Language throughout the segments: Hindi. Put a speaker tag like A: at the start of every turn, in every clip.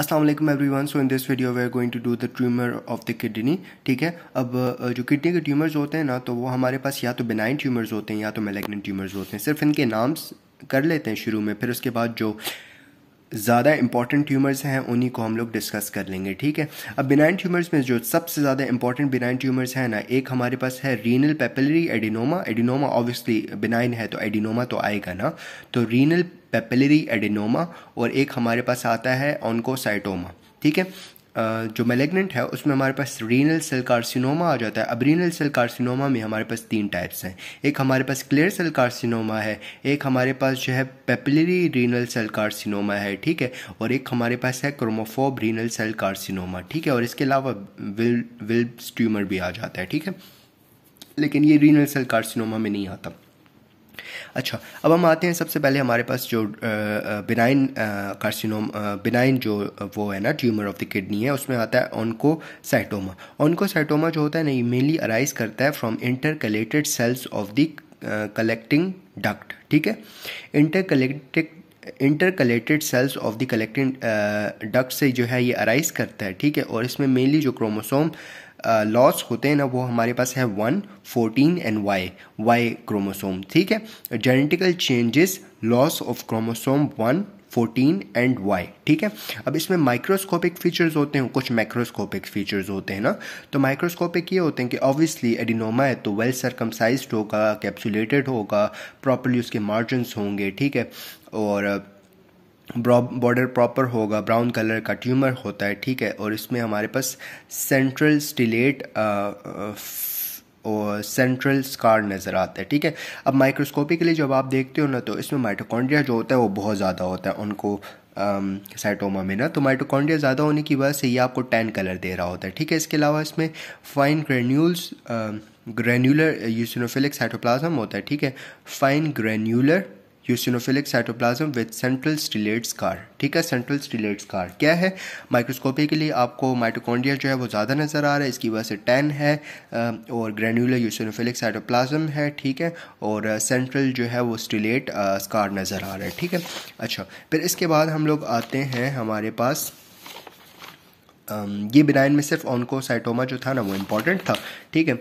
A: Aslam everyone so in this video we are going to do the tumour of the kidney ठीक है अब जो किडनी के ट्यूमर्स होते हैं ना तो वो हमारे पास या तो बेनाइन ट्यूमर्स होते हैं या तो मेलेग्नेंट ट्यूमर्स होते हैं सिर्फ इनके नाम्स कर लेते हैं शुरू में फिर उसके बाद जो ज़्यादा इंपॉर्टेंट ट्यूमर्स हैं उन्हीं को हम लोग डिस्कस कर लेंगे ठीक है अब बिनाइन ट्यूमर्स में जो सबसे ज़्यादा इंपॉर्टेंट बिनाइन ट्यूमर्स हैं ना एक हमारे पास है renal papillary adenoma adenoma obviously benign है तो एडिनोमा तो आएगा ना तो रीनल पेपलरी एडिनोमा और एक हमारे पास आता है ऑनकोसाइटोमा ठीक है जो मेलेगनेंट है उसमें हमारे पास रीनल सेल कार्सिनोमा आ जाता है अब रीनल सेल कार्सिनोमा में हमारे पास तीन टाइप्स हैं एक हमारे पास क्लियर सेल कार्सिनोमा है एक हमारे पास जो है पेपलरी रीनल सेल कार्सिनोमा है ठीक है और एक हमारे पास है क्रोमोफोब रीनल सेल कार्सिनोमा ठीक है और इसके अलावा विल विल्ब्स ट्यूमर भी आ जाता है ठीक है लेकिन ये रीनल सेल कार्सिनोमा में नहीं आता अच्छा अब हम आते हैं सबसे पहले हमारे पास जो बिनाइन कार्सिनोम बिनाइन जो वो है ना ट्यूमर ऑफ द किडनी है उसमें आता है ऑनकोसाइटोमा ऑनकोसाइटोमा जो होता है ना मेनली अराइज करता है from intercalated cells of the collecting duct ठीक है intercalated intercalated cells of the collecting duct से जो है ये अराइज करता है ठीक है और इसमें मेनली जो क्रोमोसोम uh, लॉस होते हैं ना वो हमारे पास है one fourteen and Y Y chromosome ठीक है genetical changes loss of chromosome one 14 and Y ठीक है अब इसमें माइक्रोस्कोपिक फीचर्स होते हैं कुछ मैक्रोस्कोपिक फीचर्स होते हैं ना तो माइक्रोस्कोपिक ये होते हैं कि ऑब्वियसली एडिनोमा है तो वेल सरकमसाइज होगा कैप्सुलेटेड होगा प्रॉपरली उसके मार्जिनस होंगे ठीक है और बॉर्डर प्रॉपर होगा ब्राउन कलर का ट्यूमर होता है ठीक है और इसमें हमारे पास सेंट्रल स्टिलेट uh, uh, और सेंट्रल स्कार नज़र आता है ठीक है अब माइक्रोस्कोपिकली जब आप देखते हो ना तो इसमें माइटोकॉन्ड्रिया जो होता है वो बहुत ज़्यादा होता है उनको साइटोमा um, में ना तो माइटोकॉन्ड्रिया ज़्यादा होने की वजह से ये आपको टैन कलर दे रहा होता है ठीक है इसके अलावा इसमें fine granules granular eosinophilic cytoplasm होता है ठीक है fine granular eosinophilic cytoplasm with central stellate scar ठीक है सेंट्रल स्टिलेट स्कार क्या है माइक्रोस्कोपी के लिए आपको माइटोकॉन्ड्रिया जो है वो ज़्यादा नज़र आ रहा है इसकी वजह से टेन है और ग्रेनुलर यूसिनोफिलिक साइटोप्लाज्म है ठीक है और सेंट्रल जो है वो स्टिलेट स्कार नज़र आ रहा है ठीक है अच्छा फिर इसके बाद हम लोग आते हैं हमारे पास ये बिनाइन में सिर्फ ऑनकोसाइटोमा जो था ना वो इम्पॉर्टेंट था ठीक है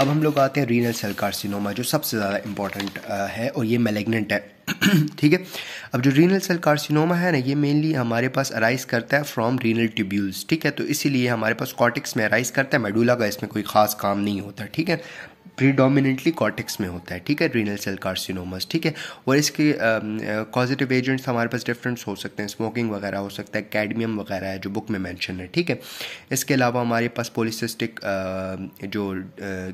A: अब हम लोग आते हैं रीनल सेल कार्सिनोमा जो सबसे ज़्यादा इंपॉर्टेंट है और ये मेलेग्नेंट है ठीक है अब जो रीनल सेल कार्सिनोमा है ना ये मेनली हमारे पास अराइज करता है फ्रॉम रीनल ट्यूब्यूल्स ठीक है तो इसीलिए हमारे पास कॉटिक्स में अराइज करता है मेडूला का इसमें कोई ख़ास काम नहीं होता ठीक है प्रीडोमिनेंटली कॉर्टिक्स में होता है ठीक है रीनल सेल कार्सिनोमस ठीक है और इसके पॉजिटिव एजेंट्स हमारे पास डिफरेंट्स हो सकते हैं स्मोकिंग वगैरह हो सकता है कैडमियम वगैरह है जो बुक में मैंशन है ठीक है इसके अलावा हमारे पास पोलिसिस्टिक जो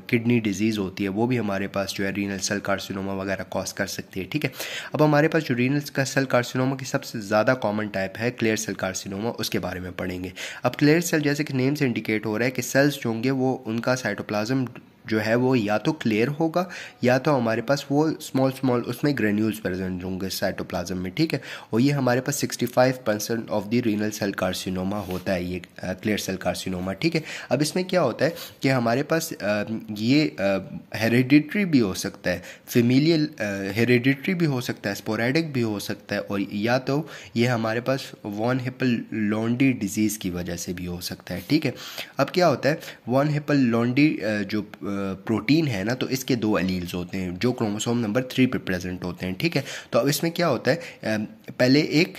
A: किडनी डिजीज़ होती है वो भी हमारे पास जो है रीनल सेल कार्सिनोमा वगैरह कॉज कर सकती है ठीक है अब हमारे पास जो रीनल का सेल कार्सिनोमा की सबसे ज़्यादा कॉमन टाइप है क्लियर सेल कार्सिनोमा उसके बारे में पढ़ेंगे अब क्लियर सेल जैसे कि नेम से इंडिकेट हो रहा है कि सेल्स जो होंगे वो उनका साइटोप्लाज्म जो है वो या तो क्लियर होगा या तो हमारे पास वो स्मॉल स्मॉल उसमें ग्रेन्यूल्स प्रेजेंट होंगे साइटोप्लाज्म में ठीक है और ये हमारे पास 65 percent of the renal cell carcinoma होता है ये क्लियर सेल कार्सिनोमा ठीक है अब इसमें क्या होता है कि हमारे पास ये हेरिडिट्री भी हो सकता है फेमिलियल हेरिडिट्री भी हो सकता है स्पोरेडिक भी हो सकता है और या तो ये हमारे पास वॉन हिपल लॉन्डी डिजीज़ की वजह से भी हो सकता है ठीक है अब क्या होता है वॉन हिपल लॉन्डी जो प्रोटीन है ना तो इसके दो अलील्स होते हैं जो क्रोमोसोम नंबर थ्री पे प्रेजेंट होते हैं ठीक है तो अब इसमें क्या होता है पहले एक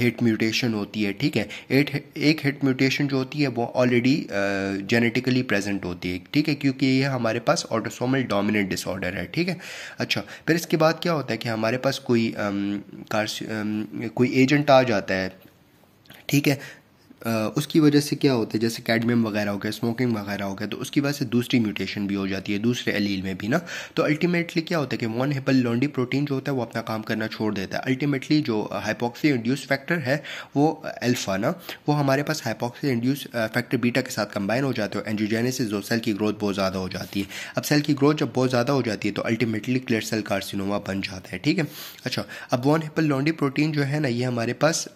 A: हिट म्यूटेशन होती है ठीक है एट एक हिट म्यूटेशन जो होती है वो ऑलरेडी जेनेटिकली प्रेजेंट होती है ठीक है क्योंकि ये हमारे पास ऑटोसोमल डोमिनेंट डिसऑर्डर है ठीक है अच्छा फिर इसके बाद क्या होता है कि हमारे पास कोई आ, कार्स आ, कोई एजेंट आ जाता है ठीक है उसकी वजह से क्या होता है जैसे कैडमियम वगैरह हो गया स्मोकिंग वगैरह हो गया तो उसकी वजह से दूसरी म्यूटेशन भी हो जाती है दूसरे एलील में भी ना तो अल्टीमेटली क्या होता है कि वन हेपल लॉन्डी प्रोटीन जो होता है वो अपना काम करना छोड़ देता है अल्टीमेटली जो हाइपोक्सी इंड्यूस फैक्टर है वो अल्फा ना वो हमारे पास हाइपोक्सी इंड्यूस फैक्टर बीटा के साथ कंबाइन हो जाते हो एंजियोजेनेसिस जो सेल की ग्रोथ बहुत ज़्यादा हो जाती है अब सेल की ग्रोथ जब बहुत ज़्यादा हो जाती है तो अल्टीमेटली क्लियर सेल कार्सिनोमा बन जाता है ठीक है अच्छा अब वन हेपल लॉन्डी प्रोटीन जो है ना ये हमारे पास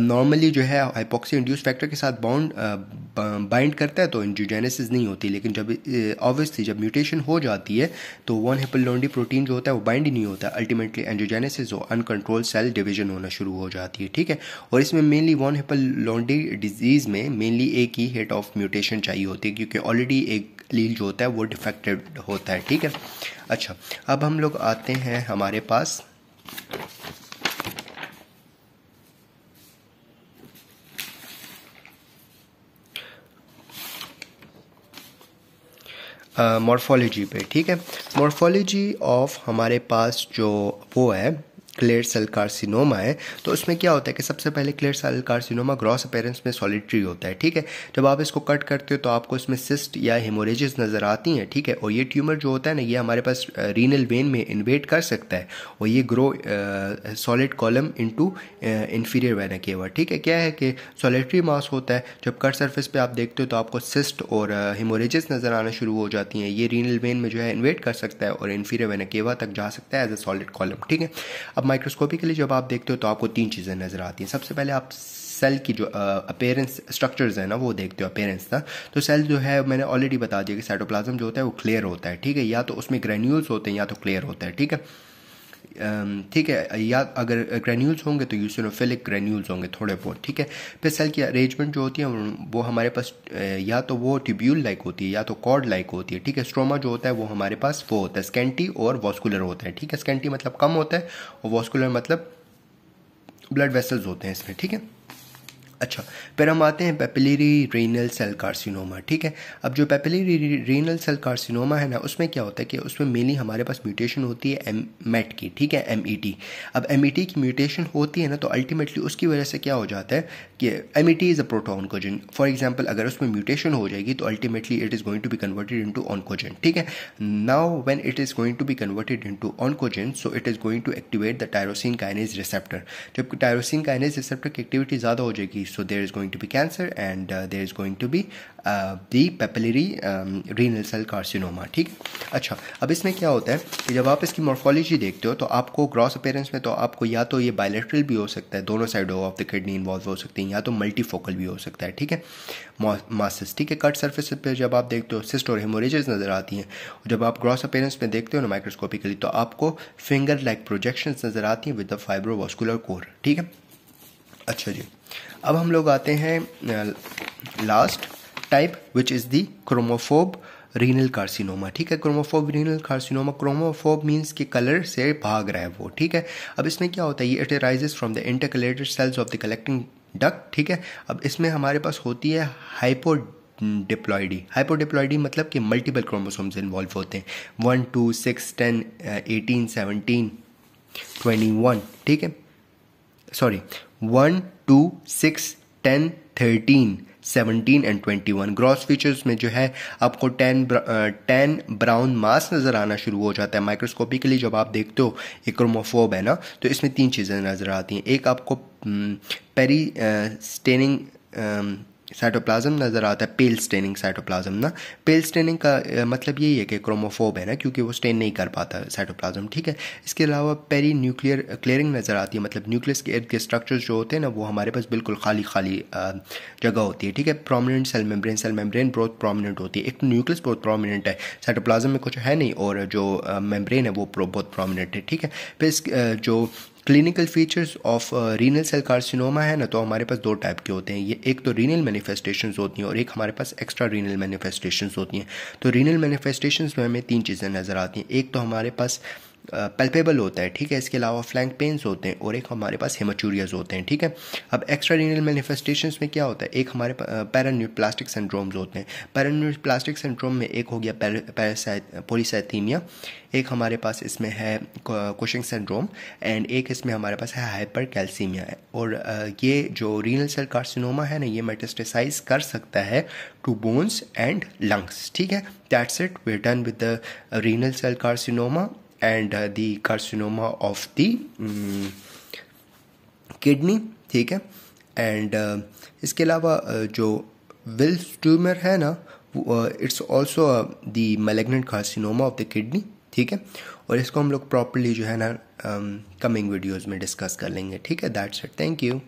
A: नॉर्मली uh, जो है हाइपोक्सी इंड्यूस फैक्टर के साथ बाउंड बाइंड uh, करता है तो एंजियोजेनेसिस नहीं होती लेकिन जब ऑब्वियसली uh, जब म्यूटेशन हो जाती है तो वन हेपल प्रोटीन जो होता है वो बाइंड ही नहीं होता अल्टीमेटली एंजियोजेनेसिस और अनकंट्रोल सेल डिविजन होना शुरू हो जाती है ठीक है और इसमें मेनली वन हेपल डिजीज़ में मेनली एक ही हेट ऑफ म्यूटेशन चाहिए होती है क्योंकि ऑलरेडी एक लील जो होता है वो डिफेक्टेड होता है ठीक है अच्छा अब हम लोग आते हैं हमारे पास मॉर्फोलॉजी पे ठीक है मॉर्फोलॉजी ऑफ हमारे पास जो वो है क्लेयर सेल कार्सिनोमा है तो उसमें क्या होता है कि सबसे पहले clear cell carcinoma gross appearance में सॉलिट्री होता है ठीक है जब आप इसको कट करते हो तो आपको इसमें सिस्ट या हेमोरेजेस नज़र आती हैं ठीक है और ये ट्यूमर जो होता है ना ये हमारे पास रीनल वेन में इन्वेट कर सकता है और ये grow solid column to inferior vena cava ठीक है क्या है कि सॉलिट्री मास होता है जब कट सर्फिस पर आप देखते हो तो आपको सिस्ट और हेमोरेजेस नज़र आना शुरू हो जाती हैं ये रीनल वेन में जो है इन्वेट कर सकता है और इन्फीरियर वेना केवा तक जा सकता है एज ए सॉलिड कॉलम ठीक है अब माइक्रोस्कोपिकली जब आप देखते हो तो आपको तीन चीज़ें नज़र आती हैं सबसे पहले आप सेल की जो अपेरेंस स्ट्रक्चर्स है ना वो देखते हो अपेरेंस ना तो सेल जो है मैंने ऑलरेडी बता दिया कि साइटोप्लाज्म जो होता है वो क्लियर होता है ठीक है या तो उसमें ग्रेन्यूल्स होते हैं या तो क्लियर होता है ठीक है ठीक है या अगर ग्रेन्यूल्स होंगे तो यूसिनोफिलिक ग्रेन्यूल्स होंगे थोड़े बहुत ठीक है फिर सेल की अरेंजमेंट जो होती है वो हमारे पास या तो वो ट्यूब्यूल लाइक होती है या तो कॉर्ड लाइक होती है ठीक है स्ट्रोमा जो होता है वो हमारे पास वो होता है स्केंटी और वॉस्कुलर होता है ठीक है स्केंटी मतलब कम होता है और वॉस्कुलर मतलब ब्लड वेसल्स होते हैं इसमें ठीक है अच्छा फिर हम आते हैं पेपिलरी रीनल सेल कार्सिनोमा ठीक है अब जो पेपिलरी रीनल सेल कार्सिनोमा है ना उसमें क्या होता है कि उसमें मेनली हमारे पास म्यूटेशन होती है एम मेट e की ठीक है एम ई टी अब एम ई टी की म्यूटेशन होती है ना तो अल्टीमेटली उसकी वजह से क्या हो जाता है कि M E T is a oncogene for example अगर उसमें म्यूटेशन हो जाएगी तो ultimately it is going to be converted into oncogene ठीक है now when it is going to be converted into oncogene so it is going to activate the tyrosine kinase receptor जबकि टायरोसिन काइनेज रिसेप्टर की एक्टिविटी ज़्यादा हो जाएगी So there is going to be cancer and uh, there is going to be the papillary renal cell carcinoma ठीक है अच्छा अब इसमें क्या होता है कि जब आप इसकी मॉर्फोलॉजी देखते हो तो आपको क्रॉस अपेयरेंस में तो आपको या तो ये बायोलेट्रल भी हो सकता है दोनों side of the kidney involve हो सकती है या तो मल्टीफोकल भी हो सकता है ठीक है मासिस ठीक है कट सर्फेस पर जब आप देखते हो सिस्ट और हेमोरेजेस नज़र आती हैं जब आप क्रॉस अपेयरेंस में देखते हो ना माइक्रोस्कोपिकली तो आपको फिंगर लाइक प्रोजेक्शन नज़र आती हैं विद द फाइब्रोवास्कुलर कोर ठीक है अच्छा जी अब हम लोग आते हैं last type which is the chromophobe renal carcinoma ठीक है chromophobe renal carcinoma chromophobe means के कलर से भाग रहा है वो ठीक है अब इसमें क्या होता है ये it arises from the intercalated cells of the collecting duct ठीक है अब इसमें हमारे पास होती है हाइपो डिप्लॉयडी हाइपोडिप्लॉयडी मतलब कि मल्टीपल क्रोमोसोम्स इन्वॉल्व होते हैं one two six ten eighteen seventeen twenty one ठीक है sorry one two six ten thirteen seventeen and twenty one gross features में जो है आपको टेन टेन ब्राउन मास नज़र आना शुरू हो जाता है माइक्रोस्कोपिकली जब आप देखते हो एक क्रोमोफोब है ना तो इसमें तीन चीज़ें नज़र आती हैं एक आपको पेरी स्टेनिंग साइटोप्लाज्म नज़र आता है पेल स्टेनिंग साइटोप्लाज्म ना पेल स्टेनिंग का मतलब यही है कि क्रोमोफोब है ना क्योंकि वो स्टेन नहीं कर पाता साइटोप्लाज्म ठीक है इसके अलावा पेरी न्यूक्लियर क्लियरिंग नज़र आती है मतलब न्यूक्लियस के इर्द के स्ट्रक्चर्स जो होते हैं ना वो हमारे पास बिल्कुल खाली खाली जगह होती है ठीक है prominent cell membrane cell membrane बहुत प्रोमिनेंट होती है एक न्यूक्लियस बहुत प्रोमिनेंट है साइटोप्लाज्म में कुछ है नहीं और जो मेम्ब्रेन है वो बहुत प्रोमिनेंट है ठीक है फिर जो clinical features of renal cell carcinoma है ना तो हमारे पास दो टाइप के होते हैं ये एक तो रीनल मैनिफेस्टेशंस होती हैं और एक हमारे पास एक्स्ट्रा रीनल मैनिफेस्टेशंस होती हैं तो रीनल मैनिफेस्टेशंस में हमें तीन चीज़ें नज़र आती हैं एक तो हमारे पास पेल्पेबल होता है ठीक है इसके अलावा फ्लैंक पेन्स होते हैं और एक हमारे पास हेमाचूरियाज होते हैं ठीक है अब एक्स्ट्रा रीनल मैनिफेस्टेशन में क्या होता है एक हमारे पैरान्यूप्लास्टिक सिंड्रोम्स होते हैं पैरान्यूप्लास्टिक सिंड्रोम में एक हो गया पोलिसाइथीमिया एक हमारे पास इसमें है कोशिंग सिंड्रोम एंड एक इसमें हमारे पास है हाइपर कैल्सीमिया है और ये जो रीनल सेल कार्सिनोमा है ना ये मेटेस्टेसाइज कर सकता है टू बोन्स एंड लंग्स ठीक है that's it we done with the renal cell carcinoma and the carcinoma of the kidney ठीक है एंड uh, इसके अलावा uh, जो विल्स ट्यूमर है ना it's also the malignant carcinoma of the kidney ठीक है और इसको हम लोग प्रॉपरली जो है ना कमिंग um, वीडियोज़ में डिस्कस कर लेंगे ठीक है दैट्स इट थैंक यू